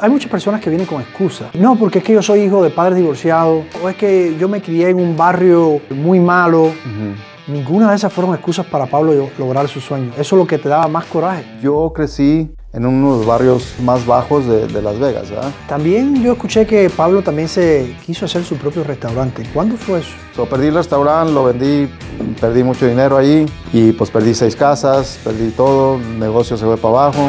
Hay muchas personas que vienen con excusas. No, porque es que yo soy hijo de padres divorciados, o es que yo me crié en un barrio muy malo. Ninguna de esas fueron excusas para Pablo lograr su sueño. Eso es lo que te daba más coraje. Yo crecí en uno de los barrios más bajos de, Las Vegas. También yo escuché que Pablo también se quiso hacer su propio restaurante. ¿Cuándo fue eso? perdí el restaurante, lo vendí, perdí mucho dinero ahí y pues perdí seis casas, perdí todo, el negocio se fue para abajo.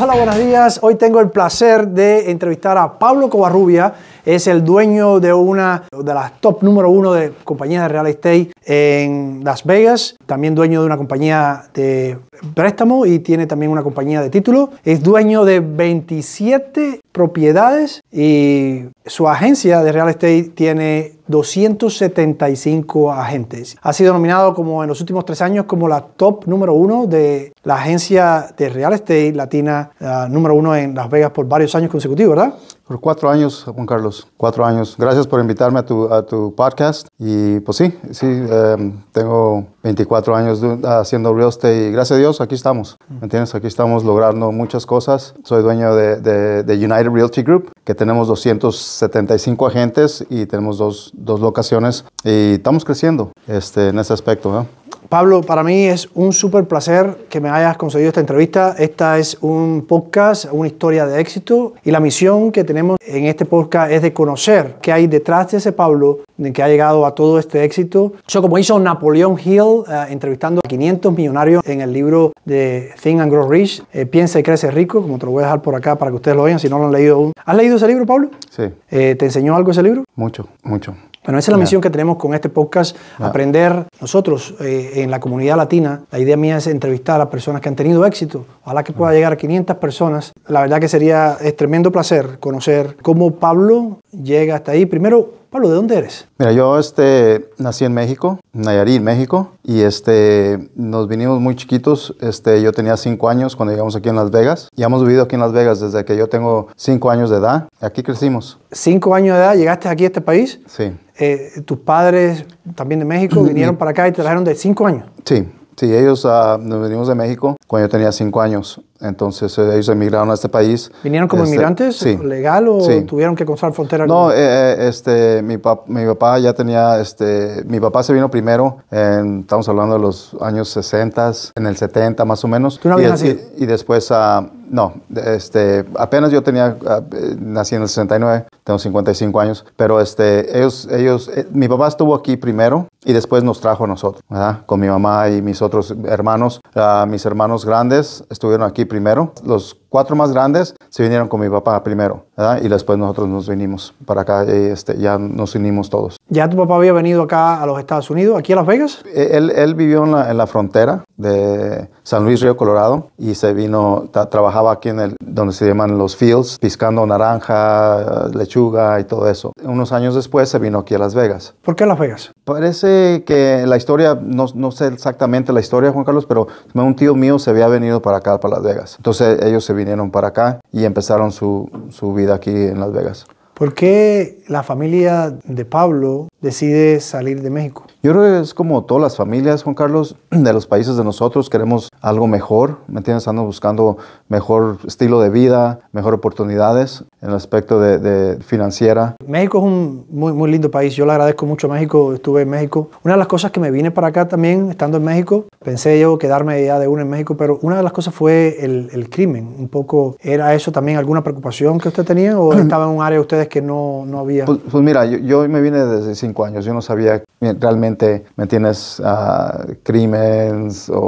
Hola, buenos días. Hoy tengo el placer de entrevistar a Pablo Covarrubia. Es el dueño de una de las top número uno de compañías de real estate en Las Vegas. También dueño de una compañía de préstamo y tiene también una compañía de título. Es dueño de 27 propiedades y su agencia de real estate tiene 275 agentes. Ha sido nominado como en los últimos tres años como la top número uno de la agencia de real estate latina número uno en Las Vegas por varios años consecutivos, ¿verdad? Por cuatro años, Juan Carlos, cuatro años. Gracias por invitarme a a tu podcast. Y pues sí, sí, em, tengo 24 años haciendo real estate y gracias a Dios aquí estamos, ¿me entiendes? Aquí estamos logrando muchas cosas. Soy dueño de, de, United Realty Group, que tenemos 275 agentes y tenemos dos, dos locaciones y estamos creciendo este, en ese aspecto, ¿no? Pablo, para mí es un súper placer que me hayas concedido esta entrevista. Esta es un podcast, una historia de éxito y la misión que tenemos en este podcast es de conocer qué hay detrás de ese Pablo de que ha llegado a todo este éxito. Eso como hizo Napoleón Hill eh, entrevistando a 500 millonarios en el libro de Think and Grow Rich, eh, Piensa y Crece Rico, como te lo voy a dejar por acá para que ustedes lo vean si no lo han leído aún. ¿Has leído ese libro, Pablo? Sí. Eh, ¿Te enseñó algo ese libro? Mucho, mucho. Bueno, esa es la misión que tenemos con este podcast, ah. aprender nosotros eh, en la comunidad latina. La idea mía es entrevistar a las personas que han tenido éxito, a ojalá que pueda ah. llegar a 500 personas. La verdad que sería es tremendo placer conocer cómo Pablo llega hasta ahí. Primero, Pablo, ¿de dónde eres? Mira, yo este, nací en México, Nayarit, México, y este, nos vinimos muy chiquitos. Este, yo tenía cinco años cuando llegamos aquí en Las Vegas. Y hemos vivido aquí en Las Vegas desde que yo tengo cinco años de edad. Aquí crecimos. ¿Cinco años de edad llegaste aquí a este país? Sí. Eh, ¿Tus padres, también de México, vinieron para acá y te trajeron de cinco años? Sí, Sí, ellos ah, nos venimos de México cuando yo tenía cinco años. Entonces eh, ellos emigraron a este país. ¿Vinieron como este, inmigrantes? ¿Legal o tuvieron que cruzar frontera? No, eh, eh, este, mi, mi, papá ya tenía, este, mi papá se vino primero, estamos hablando de los años 60, en el 70 más o menos. ¿Tú no habías y, y, después, ah, no, este, apenas yo tenía, ah, nací en el 69, tengo 55 años, pero este, ellos, ellos, eh, mi papá estuvo aquí primero y después nos trajo a nosotros, ¿verdad? Con mi mamá y mis otros hermanos, ah, mis hermanos grandes estuvieron aquí primero, los cuatro más grandes se vinieron con mi papá primero, ¿verdad? Y después nosotros nos vinimos para acá, eh, este, ya nos unimos todos. ¿Ya tu papá había venido acá a los Estados Unidos, aquí a Las Vegas? E, él, vivió en la, frontera de San Luis Río Colorado y se vino, trabajaba aquí en el, donde se llaman los fields, piscando naranja, lechuga y todo eso. Unos años después se vino aquí a Las Vegas. ¿Por qué Las Vegas? Parece que la historia, no, no sé exactamente la historia, Juan Carlos, pero un tío mío se había venido para acá, para Las Vegas. Entonces ellos se vinieron para acá y empezaron su, vida aquí en Las Vegas. ¿Por qué la familia de Pablo decide salir de México? Yo creo que es como todas las familias, Juan Carlos, de los países de nosotros, queremos algo mejor, ¿me entiendes? ando buscando mejor estilo de vida, mejor oportunidades en el aspecto de, financiera. México es un muy, muy lindo país, yo le agradezco mucho a México, estuve en México. Una de las cosas que me vine para acá también, estando en México, pensé yo quedarme ya de una en México, pero una de las cosas fue el, crimen, un poco, ¿era eso también alguna preocupación que usted tenía o estaba en un área de ustedes que no, no había? Pues, pues, mira, yo, yo, me vine desde cinco años, yo no sabía realmente ¿me tienes ah, crímenes o,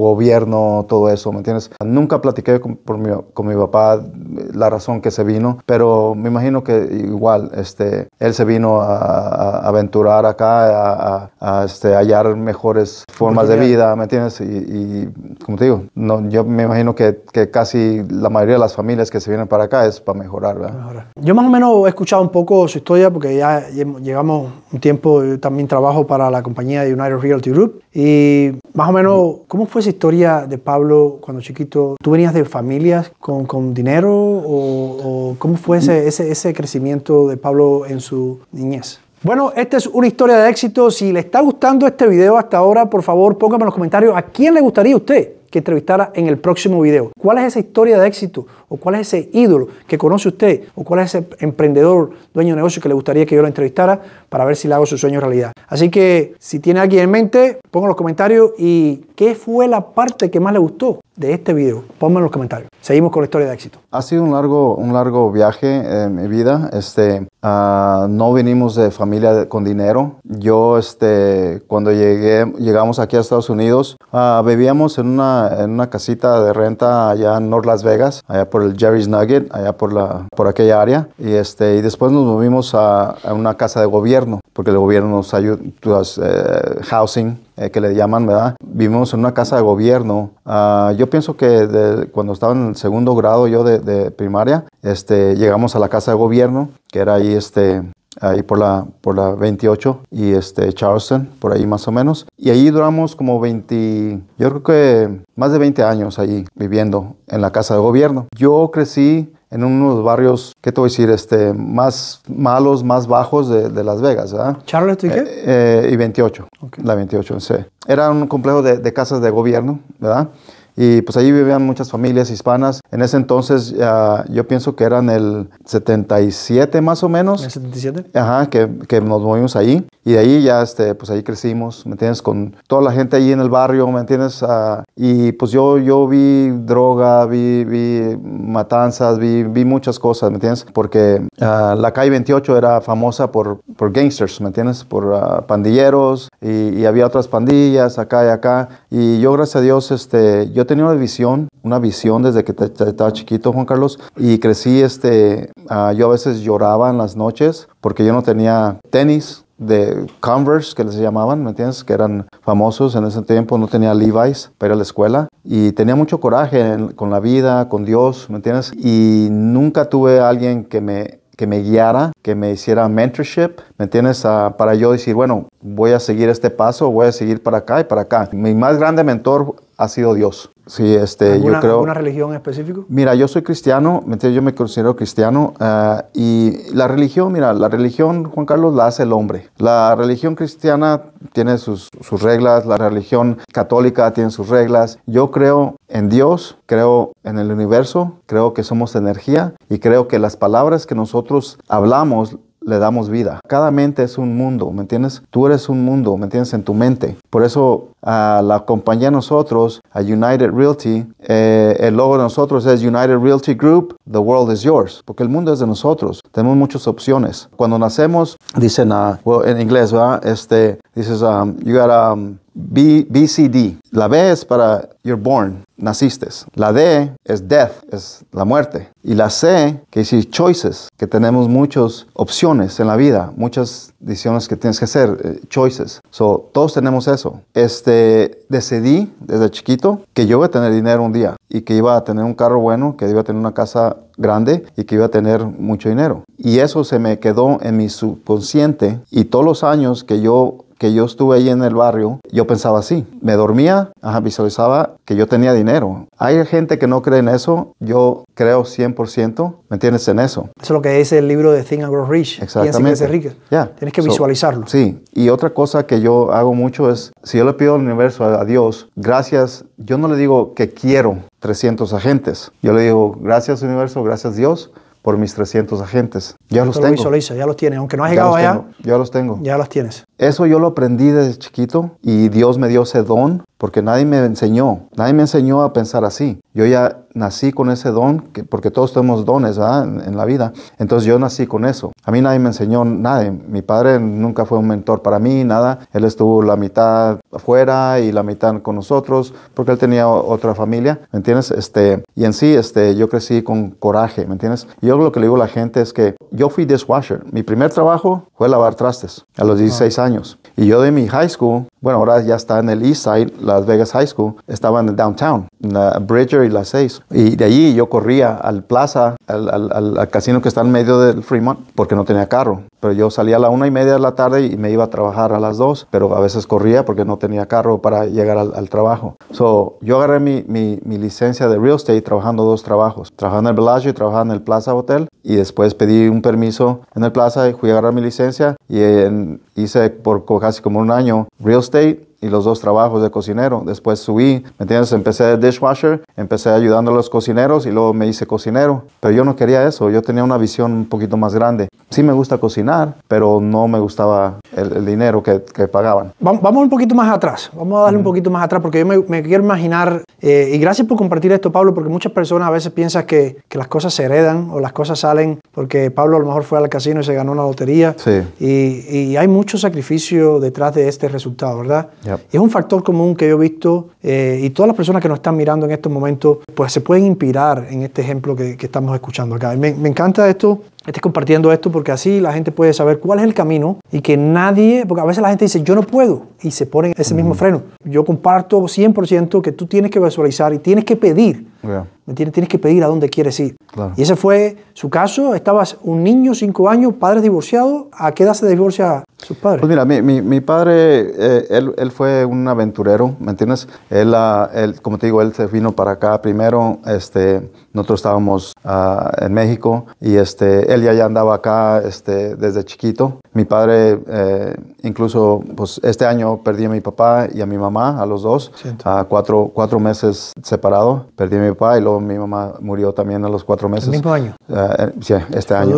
gobierno, todo eso, ¿me entiendes? Nunca platiqué con, por mi, con mi papá eh, la razón que se vino, pero me imagino que igual, este, él se vino a, aventurar acá, a, este, hallar mejores formas de vida, ¿me entiendes? Y, y, como te digo, no, yo me imagino que, casi la mayoría de las familias que se vienen para acá es para mejorar, ¿verdad? Yo más o menos he escuchado un poco su historia porque ya llegamos un tiempo, también trabajo para la compañía de United Realty Group. Y más o menos, ¿cómo fue esa historia de Pablo cuando chiquito? ¿Tú venías de familias con, con dinero o, cómo fue ese, mm. ese, ese crecimiento de Pablo en su niñez? Bueno, esta es una historia de éxito. Si le está gustando este video hasta ahora, por favor, póngame en los comentarios a quién le gustaría a usted que entrevistara en el próximo video. ¿Cuál es esa historia de éxito? ¿O cuál es ese ídolo que conoce usted? ¿O cuál es ese emprendedor, dueño de negocio que le gustaría que yo lo entrevistara para ver si le hago su sueño realidad? Así que si tiene alguien en mente, en los comentarios y qué fue la parte que más le gustó de este video. Ponme en los comentarios seguimos con la historia de éxito. Ha sido un largo, un largo viaje en mi vida. Este, ah, no venimos de familia con dinero. Yo, este, cuando llegué, llegamos aquí a Estados Unidos, ah, vivíamos en una, en una casita de renta allá en North Las Vegas, allá por el Jerry's Nugget, allá por, la, por aquella área. Y, este, y después nos movimos a, a una casa de gobierno, porque el gobierno nos ayuda, uh, housing, eh, que le llaman, ¿verdad? Vivimos en una casa de gobierno. Ah, yo pienso que cuando estaba en el segundo grado yo de, primaria, este, llegamos a la casa de gobierno, que era ahí este, ahí por la, por la 28 y este Charleston, por ahí más o menos. Y ahí duramos como 20, yo creo que más de 20 años allí viviendo en la casa de gobierno. Yo crecí en unos barrios, ¿qué te voy a decir? Este, más malos, más bajos de, Las Vegas. ¿verdad? ¿Charlotte y qué? Eh, eh, y 28, la 28, sí. Era un complejo de, de casas de gobierno, ¿verdad? Y pues ahí vivían muchas familias hispanas. En ese entonces ah, yo pienso que eran el 77 más o menos. ¿El 77? Ajá, que, que nos movimos ahí. Y de ahí ya, este, pues ahí crecimos, ¿me entiendes? Con toda la gente ahí en el barrio, ¿me entiendes? Ah, y pues yo, yo vi droga, vi, matanzas, vi, muchas cosas, ¿me entiendes? Porque ah, la calle 28 era famosa por, por gangsters, ¿me entiendes? Por pandilleros y, y, había otras pandillas acá y acá. Y yo, gracias a Dios, este, yo yo tenía una visión, una visión desde que estaba chiquito, Juan Carlos, y crecí, este, ah, yo a veces lloraba en las noches porque yo no tenía tenis de Converse, que les llamaban, ¿me entiendes? Que eran famosos en ese tiempo, no tenía Levi's para ir a la escuela y tenía mucho coraje con la vida, con Dios, ¿me entiendes? Y nunca tuve a alguien que me que me guiara, que me hiciera mentorship, ¿me entiendes? Ah, para yo decir, bueno, voy a seguir este paso, voy a seguir para acá y para acá. Mi más grande mentor ha sido Dios. Sí, este, yo creo. ¿Alguna religión específica? Mira, yo soy cristiano, yo me considero cristiano eh, y la religión, mira, la religión, Juan Carlos, la hace el hombre. La religión cristiana tiene sus, sus reglas, la religión católica tiene sus reglas. Yo creo en Dios, creo en el universo, creo que somos energía y creo que las palabras que nosotros hablamos le damos vida. Cada mente es un mundo, ¿me entiendes? Tú eres un mundo, ¿me entiendes? En tu mente. Por eso a la compañía nosotros, a United Realty, eh, el logo de nosotros es United Realty Group, The World is Yours, porque el mundo es de nosotros. Tenemos muchas opciones. Cuando nacemos, dicen, ah, en inglés, ¿verdad? Este, dices, um, you got a um, B, D. La B es para you're born, naciste. La D es death, es la muerte. Y la C, que dice choices, que tenemos muchas opciones en la vida, muchas decisiones que tienes que hacer, eh, choices. So, todos tenemos eso este, decidí desde chiquito que yo iba a tener dinero un día y que iba a tener un carro bueno, que iba a tener una casa grande y que iba a tener mucho dinero. Y eso se me quedó en mi subconsciente y todos los años que yo que yo estuve ahí en el barrio, yo pensaba así. Me dormía, visualizaba que yo tenía dinero. Hay gente que no cree en eso, yo creo 100%, ¿me entiendes? En eso. Eso es lo que dice el libro de Think and Grow Rich. Exactamente. Que Tienes que visualizarlo. sí, y otra cosa que yo hago mucho es, si yo le pido al universo, a Dios, gracias, yo no le digo que quiero 300 agentes, yo le digo, gracias universo, gracias Dios por mis 300 agentes. Ya los tengo. Hizo, lo hizo, ya los tiene, Aunque no ha llegado allá. ya los tengo. Ya los tienes. Eso yo lo aprendí desde chiquito y Dios me dio ese don porque nadie me enseñó, nadie me enseñó a pensar así. Yo ya nací con ese don, que, porque todos tenemos dones En, la vida, entonces yo nací con eso. A mí nadie me enseñó nada. mi padre nunca fue un mentor para mí, nada, él estuvo la mitad afuera y la mitad con nosotros, porque él tenía otra familia, ¿me entiendes? Este, y en sí, este, yo crecí con coraje, ¿me entiendes? Yo lo que le digo a la gente es que yo fui dishwasher, mi primer trabajo fue lavar trastes a los 16 años, y yo de mi high school bueno, ahora ya está en el East Side, Las Vegas High School. Estaba en el Downtown, en la Bridger y la 6. Y de allí yo corría al plaza, al, casino que está en medio del Fremont, porque no tenía carro. Pero yo salía a la una y media de la tarde y me iba a trabajar a las dos, pero a veces corría porque no tenía carro para llegar al, trabajo. So, yo agarré mi, licencia de real estate trabajando dos trabajos. Trabajando en el Bellagio y trabajando en el Plaza Hotel. Y después pedí un permiso en el Plaza y fui a agarrar mi licencia. Y hice por casi como un año real estate y los dos trabajos de cocinero. Después subí, ¿me entiendes? Empecé de dishwasher, empecé ayudando a los cocineros y luego me hice cocinero. Pero yo no quería eso, yo tenía una visión un poquito más grande. Sí me gusta cocinar, pero no me gustaba el, dinero que, pagaban. Vamos un poquito más atrás, vamos a darle un poquito más atrás porque yo me, quiero imaginar, eh, y gracias por compartir esto Pablo, porque muchas personas a veces piensan que, que, las cosas se heredan o las cosas salen porque Pablo a lo mejor fue al casino y se ganó una lotería. Sí. Y, hay mucho sacrificio detrás de este resultado, ¿verdad? es un factor común que yo he visto eh, y todas las personas que nos están mirando en estos momentos, pues se pueden inspirar en este ejemplo que, estamos escuchando acá. Me, me encanta esto estés compartiendo esto porque así la gente puede saber cuál es el camino y que nadie, porque a veces la gente dice yo no puedo y se pone ese mismo freno. Yo comparto 100% que tú tienes que visualizar y tienes que pedir. ¿me entiendes? Tienes que pedir a dónde quieres ir. Y ese fue su caso. Estabas un niño, cinco años, padres divorciados. ¿A qué edad se divorcia sus padres? Pues mira, mi, mi, padre, eh, él, él, fue un aventurero, ¿me entiendes? Él, ah, él, como te digo, él se vino para acá primero. Este, nosotros estábamos ah, en México y este, él ya, ya andaba acá este, desde chiquito. Mi padre... Eh, Incluso, pues este año perdí a mi papá y a mi mamá, a los dos, a cuatro, meses separado. Perdí a mi papá y luego mi mamá murió también a los cuatro meses. ¿El mismo año? Eh, eh, sí, este año.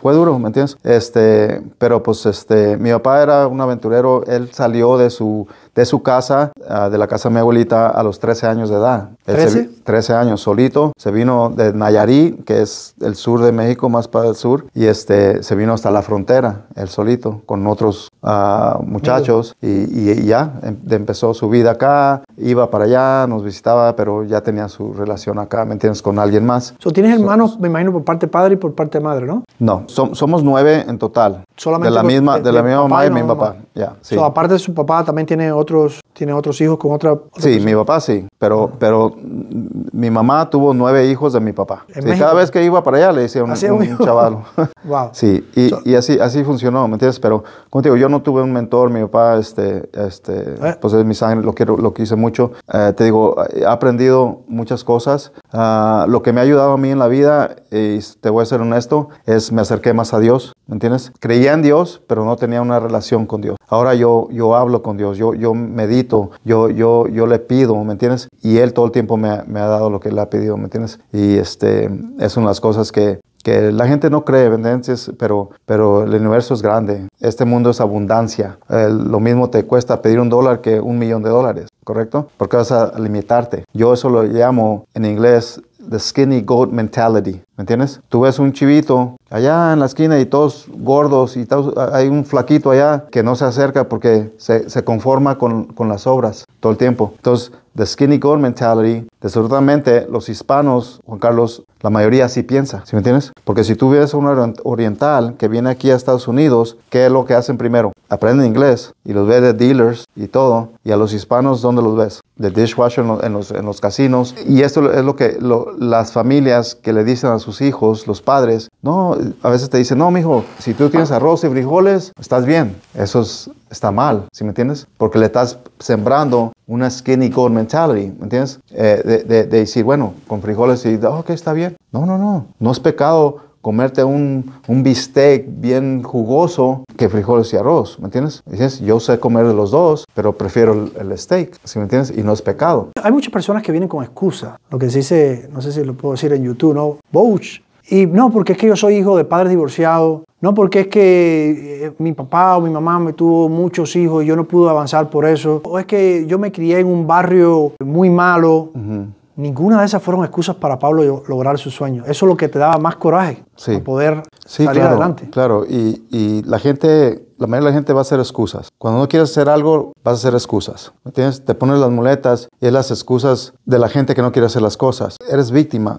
fue duro, ¿me entiendes? Este, pero pues este, mi papá era un aventurero. Él salió de su, de su casa, ah, de la casa de mi abuelita, a los 13 años de edad. ¿13? 13 años, solito. Se vino de Nayarí, que es el sur de México, más para el sur, y este, se vino hasta la frontera, él solito, con otros muchachos y, ya em, empezó su vida acá, iba para allá, nos visitaba, pero ya tenía su relación acá, ¿me entiendes? Con alguien más. So, ¿Tienes hermanos, me imagino, por parte padre y por parte madre, no? No, somos nueve en total. Solamente de la misma, de, la misma mamá y, mi papá. Ya, sí. aparte de su papá, también tiene otros, tiene otros hijos con otra. sí, mi papá sí, pero, ah. pero mi mamá tuvo nueve hijos de mi papá. cada vez que iba para allá le decía un, chaval. wow. Sí, y, así, así funcionó, ¿me entiendes? Pero contigo, yo no tuve un mentor, mi papá, este, este, ah. pues es mi sangre, lo quiero, lo quise mucho. Eh, te digo, he aprendido muchas cosas. Ah, lo que me ha ayudado a mí en la vida, y te voy a ser honesto, es me acerqué más a Dios, ¿me entiendes? Creía en Dios, pero no tenía una relación con Dios. Ahora yo, yo hablo con Dios, yo, yo medito, yo, yo, yo le pido, ¿me entiendes? Y Él todo el tiempo me, ha dado lo que le ha pedido, ¿me entiendes? Y este, es una de las cosas que, que la gente no cree, pero, pero el universo es grande. Este mundo es abundancia. lo mismo te cuesta pedir un dólar que un millón de dólares, ¿correcto? Porque vas a limitarte. Yo eso lo llamo en inglés the skinny goat mentality. ¿Me entiendes? Tú ves un chivito allá en la esquina y todos gordos y ah, hay un flaquito allá que no se acerca porque se, conforma con, las obras todo el tiempo. Entonces, the skinny goat mentality, absolutamente los hispanos, Juan Carlos, la mayoría sí piensa, ¿sí me entiendes? Porque si tú ves a un oriental que viene aquí a Estados Unidos, ¿qué es lo que hacen primero? Aprenden inglés y los ves de dealers y todo. Y a los hispanos, ¿dónde los ves? De dishwasher en los, en los, casinos. Y esto es lo que las familias que le dicen a sus hijos, los padres. No, a veces te dicen, no, mi hijo, si tú tienes arroz y frijoles, estás bien. Eso está mal, ¿sí me entiendes? Porque le estás sembrando una skinny gold mentality, ¿me entiendes? Eh, de, de, de, decir, bueno, con frijoles y, oh, ok, está bien. No, no, no, no es pecado comerte un, un, bistec bien jugoso que frijoles y arroz, ¿me entiendes? Dices, yo sé comer de los dos, pero prefiero el, steak, ¿sí me entiendes? Y no es pecado. Hay muchas personas que vienen con excusa, lo que se dice, no sé si lo puedo decir en YouTube, ¿no? Bouch. Y no, porque es que yo soy hijo de padres divorciados, no porque es que eh, mi papá o mi mamá me tuvo muchos hijos y yo no pude avanzar por eso, o es que yo me crié en un barrio muy malo. Ninguna de esas fueron excusas para Pablo lograr su sueño. Eso es lo que te daba más coraje sí. para poder salir claro, adelante. Claro, y, la gente, la mayoría de la gente va a hacer excusas. Cuando no quieres hacer algo, vas a hacer excusas. ¿Me ¿Entiendes? Te pones las muletas y es las excusas de la gente que no quiere hacer las cosas. Eres víctima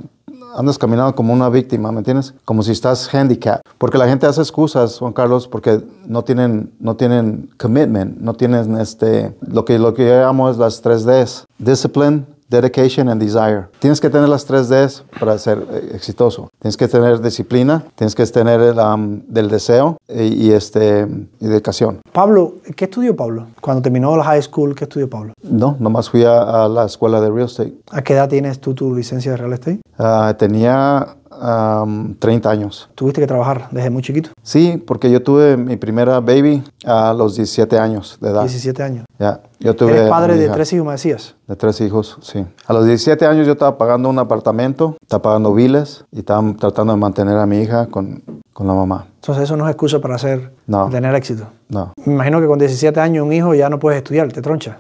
andas caminando como una víctima, ¿me entiendes? Como si estás handicap. Porque la gente hace excusas, Juan Carlos, porque no tienen, no tienen commitment, no tienen este, lo que, lo que yo llamo es las tres Ds. Discipline, dedication and desire. Tienes que tener las tres Ds para ser eh, exitoso. Tienes que tener disciplina, tienes que tener el, del deseo y, este, dedicación. Pablo, ¿qué estudió Pablo? Cuando terminó la high school, ¿qué estudió Pablo? No, nomás fui a, la escuela de real estate. ¿A qué edad tienes tú tu licencia de real estate? Ah, tenía 30 años. ¿Tuviste que trabajar desde muy chiquito? Sí, porque yo tuve mi primera baby a los 17 años de edad. 17 años. Ya. Yo tuve padre de tres hijos, me decías? De tres hijos, sí. A los 17 años yo estaba pagando un apartamento, estaba pagando biles y estaba tratando de mantener a mi hija con, con la mamá. Entonces eso no es excusa para hacer, tener éxito. No. Me imagino que con 17 años un hijo ya no puedes estudiar, te troncha.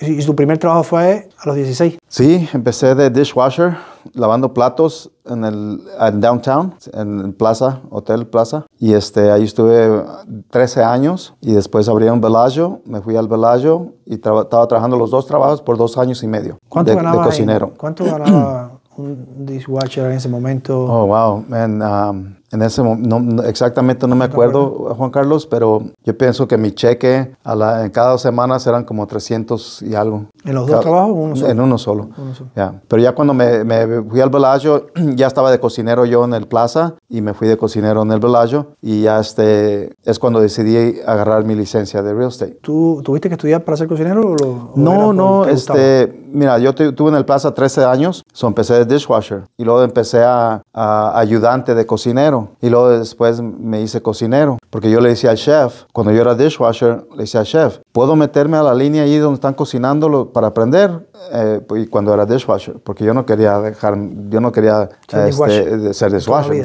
¿Y su primer trabajo fue a los 16? Sí, empecé de dishwasher, lavando platos en el downtown, en Plaza, Hotel Plaza. Y este, ahí estuve 13 años y después un Bellagio, me fui al Bellagio y estaba trabajando los dos trabajos por dos años y medio. ¿Cuánto de, ganaba cocinero. ¿Cuánto ganaba un dishwasher en ese momento? Oh, wow, man. Um, en ese momento, no, exactamente no me acuerdo, Juan Carlos, pero yo pienso que mi cheque a la, en cada semana eran como 300 y algo. ¿En los dos trabajos o uno solo? En uno solo. ya. Pero ya cuando me, me fui al Bellagio, ya estaba de cocinero yo en el Plaza y me fui de cocinero en el Bellagio y ya este, es cuando decidí agarrar mi licencia de real estate. ¿Tú tuviste que estudiar para ser cocinero? O lo, no, no, este... Mira, yo tuve en el Plaza 13 años, so empecé de dishwasher y luego empecé a, a, ayudante de cocinero y luego después me hice cocinero, porque yo le decía al chef, cuando yo era dishwasher, le decía al chef, puedo meterme a la línea ahí donde están cocinando para aprender eh, y cuando era dishwasher porque yo no quería dejar yo no quería ser este, dishwasher,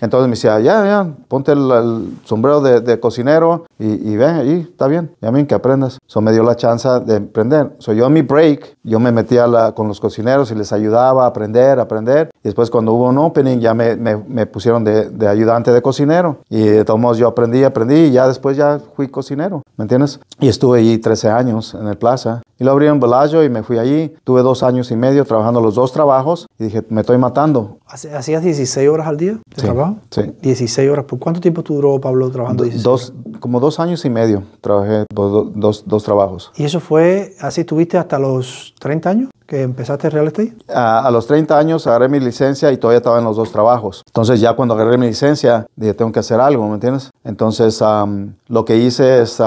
Entonces, me decía ya ya ponte el, sombrero de, cocinero y, ven ahí está bien ya ven que aprendas eso me dio la chance de aprender soy yo en mi break yo me metía la, con los cocineros y les ayudaba a aprender a aprender y después cuando hubo un opening ya me, pusieron de, de, ayudante de cocinero y de todos modos yo aprendí aprendí y ya después ya fui cocinero ¿me entiendes? y estuve Estuve allí 13 años en el plaza y lo abrí en Bellagio y me fui allí. Tuve dos años y medio trabajando los dos trabajos y dije, me estoy matando. ¿Hacías 16 horas al día de trabajo? Sí. 16 horas. ¿Por cuánto tiempo duró Pablo trabajando 16 dos, Como dos años y medio trabajé dos, dos, dos, trabajos. ¿Y eso fue así? ¿Tuviste hasta los 30 años? que empezaste real estate? A, los 30 años agarré mi licencia y todavía estaba en los dos trabajos. Entonces ya cuando agarré mi licencia dije, tengo que hacer algo, ¿me entiendes? Entonces lo que hice es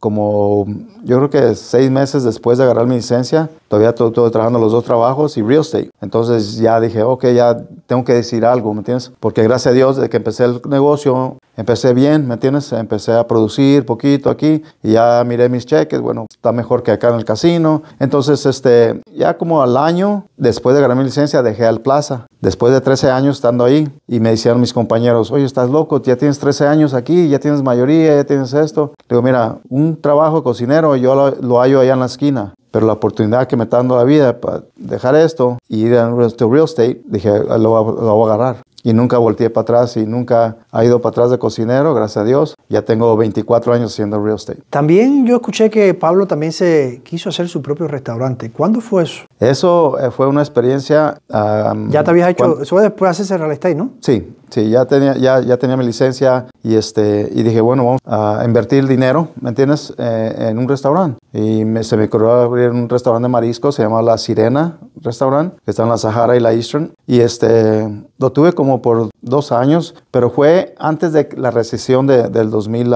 como yo creo que seis meses después de agarrar mi licencia, Todavía estoy trabajando los dos trabajos y real estate. Entonces ya dije, ok, ya tengo que decir algo, ¿me entiendes? Porque gracias a Dios, de que empecé el negocio, empecé bien, ¿me entiendes? Empecé a producir poquito aquí y ya miré mis cheques, bueno, está mejor que acá en el casino. Entonces, este, ya como al año, después de ganar mi licencia, dejé al Plaza. Después de 13 años estando ahí y me decían mis compañeros, oye, estás loco, ya tienes 13 años aquí, ya tienes mayoría, ya tienes esto. digo, mira, un trabajo de cocinero yo lo, lo hallo allá en la esquina. Pero la oportunidad que me está dando la vida para dejar esto y ir a real estate, dije, ah, lo, voy a agarrar y nunca volteé para atrás y nunca ha ido para atrás de cocinero, gracias a Dios. Ya tengo 24 años haciendo real estate. También yo escuché que Pablo también se quiso hacer su propio restaurante. ¿Cuándo fue eso? Eso eh, fue una experiencia... ya te habías hecho... Cuando, eso después hacerse real estate, ¿no? Sí, sí, ya tenía, ya, ya tenía mi licencia y, este, y dije, bueno, vamos a invertir dinero, ¿me entiendes?, eh, en un restaurante. Y se me ocurrió abrir un restaurante de mariscos, se llama La Sirena Restaurant, que está en la Sahara y la Eastern. Y este, lo tuve como por dos años, pero fue antes de la recesión de, del 2000,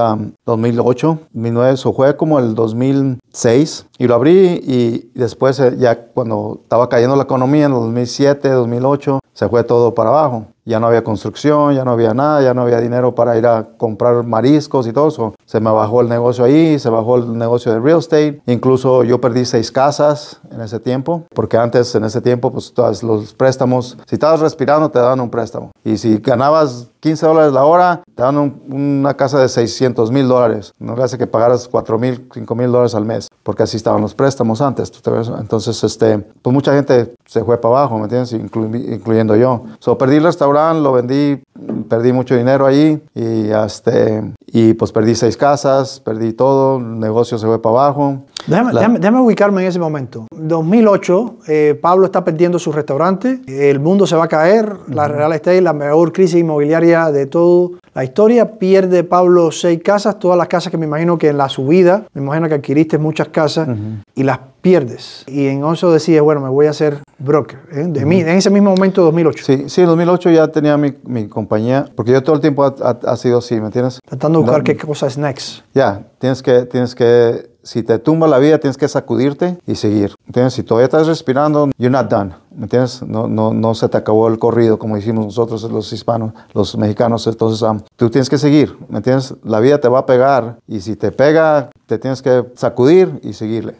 2008, 2009, o fue como el 2006. Y lo abrí y después eh, ya cuando estaba cayendo la economía en el 2007, 2008, se fue todo para abajo. Ya no había construcción, ya no había nada, ya no había dinero para ir a comprar mariscos y todo eso. Se me bajó el negocio ahí, se bajó el negocio de real estate. Incluso yo perdí seis casas en ese tiempo, porque antes en ese tiempo, pues todos los préstamos, si estabas respirando, te dan un préstamo. Y si ganabas 15 dólares la hora, te dan una casa de 600 mil dólares. No le hace que pagaras 4 mil, 5 mil dólares al mes, porque así estaban los préstamos antes. Entonces, este, pues mucha gente se fue para abajo, ¿me entiendes? incluyendo yo. So, perdí el restaurante, lo vendí, perdí mucho dinero ahí y, este, y pues perdí seis casas, perdí todo, el negocio se fue para abajo. Déjame, ubicarme en ese momento. 2008, eh, Pablo está perdiendo su restaurante, el mundo se va a caer, la Real Estate, la mejor crisis inmobiliaria de toda la historia, pierde Pablo seis casas, todas las casas que me imagino que en la subida, me imagino que adquiriste muchas casas y las pierdes. Y en eso decides, bueno, me voy a hacer broker. ¿eh? De mí, en ese mismo momento, 2008. Sí, sí, en 2008 ya tenía mi, compañía, porque yo todo el tiempo ha, sido así, ¿me entiendes? Tratando de buscar qué cosas next. Ya, tienes que... Tienes que si te tumba la vida, tienes que sacudirte y seguir. Entonces, Si todavía estás respirando, you're not done. ¿Me entiendes? No, no, no se te acabó el corrido, como hicimos nosotros los hispanos, los mexicanos. Entonces, tú tienes que seguir, ¿me entiendes? La vida te va a pegar y si te pega, te tienes que sacudir y seguirle.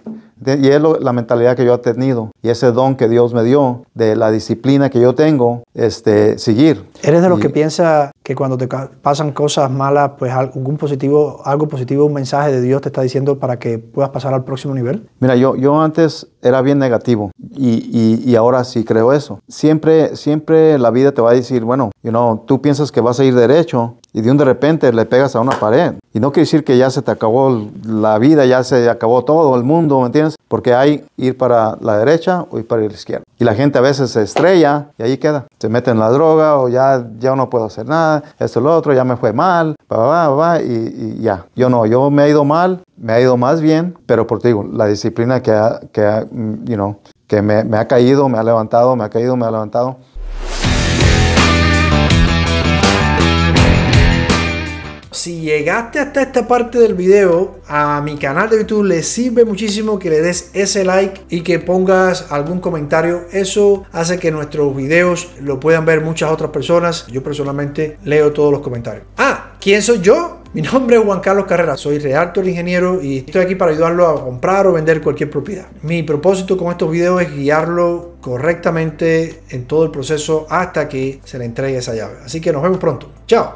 Y es la mentalidad que yo he tenido y ese don que Dios me dio de la disciplina que yo tengo, este, seguir. ¿Eres de los que piensa que cuando te pasan cosas malas, pues algún positivo, algo positivo, un mensaje de Dios te está diciendo para que puedas pasar al próximo nivel? Mira, yo, yo antes era bien negativo y, y, y ahora sí creo eso. Siempre, siempre la vida te va a decir, bueno, you know, tú piensas que vas a ir derecho y de un de repente le pegas a una pared. Y no quiere decir que ya se te acabó la vida, ya se acabó todo el mundo, ¿me entiendes? Porque hay ir para la derecha o ir para la izquierda. Y la gente a veces se estrella y ahí queda. Se mete en la droga o ya, ya no puedo hacer nada, esto, lo otro, ya me fue mal, va, va, y, y, ya. Yo no, yo me he ido mal, me ha ido más bien, pero por ti la disciplina que, que mm, you know, que me, ha caído, me ha levantado, me ha caído, me ha levantado. Si llegaste hasta esta parte del video, a mi canal de YouTube le sirve muchísimo que le des ese like y que pongas algún comentario. Eso hace que nuestros videos lo puedan ver muchas otras personas. Yo personalmente leo todos los comentarios. Ah, ¿quién soy yo? Mi nombre es Juan Carlos Carrera, soy realtor ingeniero y estoy aquí para ayudarlo a comprar o vender cualquier propiedad. Mi propósito con estos videos es guiarlo correctamente en todo el proceso hasta que se le entregue esa llave. Así que nos vemos pronto. Chao.